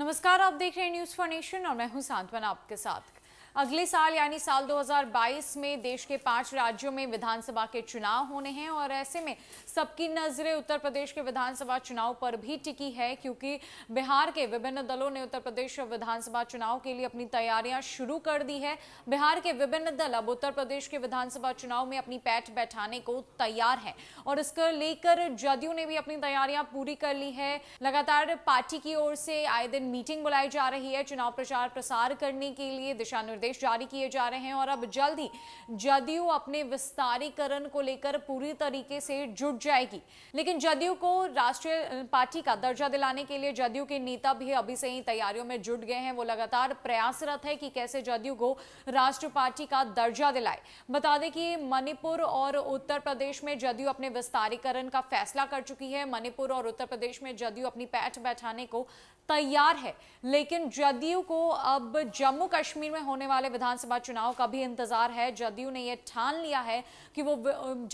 नमस्कार आप देख रहे हैं न्यूज फॉर नेशन और मैं हूं सांत्वना आपके साथ अगले साल यानी साल 2022 में देश के पांच राज्यों में विधानसभा के चुनाव होने हैं और ऐसे में सबकी नजरें उत्तर प्रदेश के विधानसभा चुनाव पर भी टिकी है क्योंकि बिहार के विभिन्न दलों ने उत्तर प्रदेश विधानसभा चुनाव के लिए अपनी तैयारियां शुरू कर दी है बिहार के विभिन्न दल अब उत्तर प्रदेश के विधानसभा चुनाव में अपनी पैठ बैठाने को तैयार है और इसको लेकर जदयू ने भी अपनी तैयारियां पूरी कर ली है लगातार पार्टी की ओर से आए दिन मीटिंग बुलाई जा रही है चुनाव प्रचार प्रसार करने के लिए दिशा निर्देश निर्देश जारी किए जा रहे हैं और अब जल्द ही जदयू अपने विस्तारीकरण को लेकर पूरी तरीके से जुट जाएगी लेकिन जदयू को राष्ट्रीय पार्टी का दर्जा दिलाने के लिए जदयू के नेता भी अभी से ही तैयारियों में जुट गए हैं वो लगातार प्रयासरत है कि कैसे जदयू को राष्ट्रीय पार्टी का दर्जा दिलाए बता दें कि मणिपुर और उत्तर प्रदेश में जदयू अपने विस्तारीकरण का फैसला कर चुकी है मणिपुर और उत्तर प्रदेश में जदयू अपनी पैठ बैठाने को तैयार है लेकिन जदयू को अब जम्मू कश्मीर में होने वाले विधानसभा चुनाव का भी इंतजार है जदयू ने यह ठान लिया है कि वो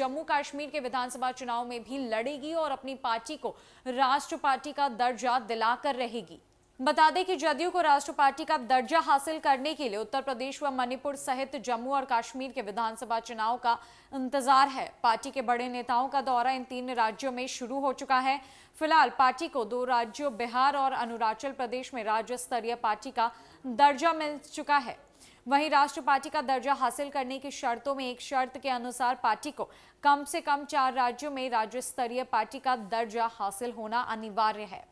जम्मू कश्मीर के विधानसभा चुनाव में भी लड़ेगी और अपनी पार्टी को राष्ट्र पार्टी का दर्जा दिलाकर रहेगी बता दें कि जदयू को राष्ट्र पार्टी का दर्जा हासिल करने के लिए उत्तर प्रदेश व मणिपुर सहित जम्मू और कश्मीर के विधानसभा चुनाव का इंतजार है पार्टी के बड़े नेताओं का दौरा इन तीन राज्यों में शुरू हो चुका है फिलहाल पार्टी को दो राज्यों बिहार और अरुणाचल प्रदेश में राज्य स्तरीय पार्टी का दर्जा मिल चुका है वहीं राष्ट्रीय पार्टी का दर्जा हासिल करने की शर्तों में एक शर्त के अनुसार पार्टी को कम से कम चार राज्यों में राज्य स्तरीय पार्टी का दर्जा हासिल होना अनिवार्य है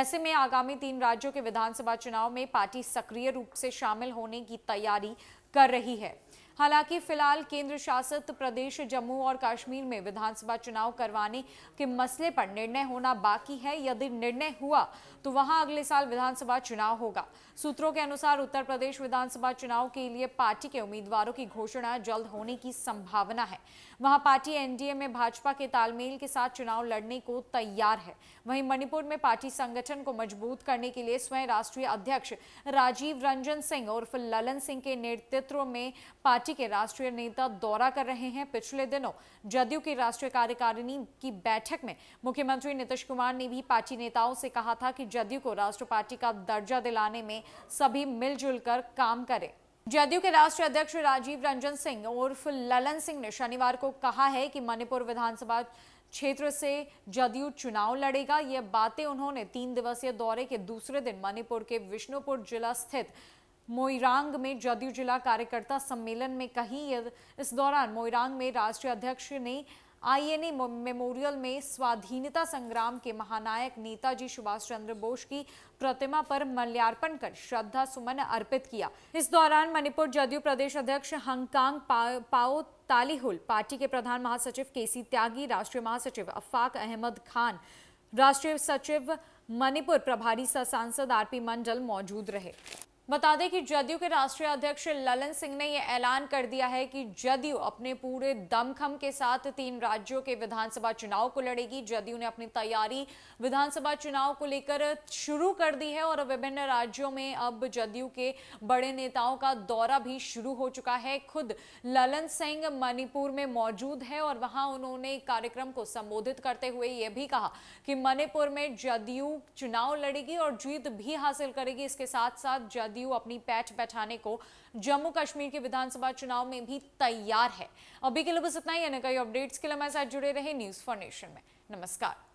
ऐसे में आगामी तीन राज्यों के विधानसभा चुनाव में पार्टी सक्रिय रूप से शामिल होने की तैयारी कर रही है हालांकि फिलहाल केंद्र शासित प्रदेश जम्मू और कश्मीर में विधानसभा चुनाव करवाने के मसले पर निर्णय होना बाकी है यदि निर्णय हुआ तो वहां अगले साल विधानसभा चुनाव होगा सूत्रों के अनुसार उत्तर प्रदेश विधानसभा चुनाव के लिए पार्टी के उम्मीदवारों की घोषणा जल्द होने की संभावना है वहां पार्टी एनडीए में भाजपा के तालमेल के साथ चुनाव लड़ने को तैयार है वहीं मणिपुर में पार्टी संगठन को मजबूत करने के लिए स्वयं राष्ट्रीय अध्यक्ष राजीव रंजन सिंह उर्फ ललन सिंह के नेतृत्व में पार्टी पार्टी के राष्ट्रीय नेता दौरा कर रहे हैं पिछले दिनों जदयू की राष्ट्रीय कार्यकारिणी की बैठक में मुख्यमंत्री नीतीश कुमार ने भी पार्टी नेताओं से कहा था कि जदयू को राष्ट्र पार्टी का दर्जा दिलाने में सभी मिलजुल कर काम करें जदयू के राष्ट्रीय अध्यक्ष राजीव रंजन सिंह उर्फ ललन सिंह ने शनिवार को कहा है कि मणिपुर विधानसभा क्षेत्र से जदयू चुनाव लड़ेगा ये बातें उन्होंने तीन दिवसीय दौरे के दूसरे दिन मणिपुर के विष्णुपुर जिला स्थित मोईरांग में जदयू जिला कार्यकर्ता सम्मेलन में कही इस दौरान मोईरांग में राष्ट्रीय अध्यक्ष ने आईएनए मेमोरियल में स्वाधीनता संग्राम के महानायक नेताजी सुभाष चंद्र बोस की प्रतिमा पर मल्यार्पण कर श्रद्धा सुमन अर्पित किया इस दौरान मणिपुर जदयू प्रदेश अध्यक्ष हंगकांग पा, पाओ तालीहुल पार्टी के प्रधान महासचिव केसी त्यागी राष्ट्रीय महासचिव अफाक अहमद खान राष्ट्रीय सचिव मणिपुर प्रभारी सह सांसद आरपी मंडल मौजूद रहे बता दें कि जदयू के राष्ट्रीय अध्यक्ष ललन सिंह ने यह ऐलान कर दिया है कि जदयू अपने पूरे दमखम के साथ तीन राज्यों के विधानसभा चुनाव को लड़ेगी जदयू ने अपनी तैयारी विधानसभा चुनाव को लेकर शुरू कर दी है और विभिन्न राज्यों में अब जदयू के बड़े नेताओं का दौरा भी शुरू हो चुका है खुद ललन सिंह मणिपुर में मौजूद है और वहां उन्होंने कार्यक्रम को संबोधित करते हुए यह भी कहा कि मणिपुर में जदयू चुनाव लड़ेगी और जीत भी हासिल करेगी इसके साथ साथ जदयू जेडीयू अपनी पैठ बैठाने को जम्मू कश्मीर के विधानसभा चुनाव में भी तैयार है अभी के लिए बस इतना ही है कई अपडेट्स के लिए हमारे साथ जुड़े रहे न्यूज फॉर नेशन में नमस्कार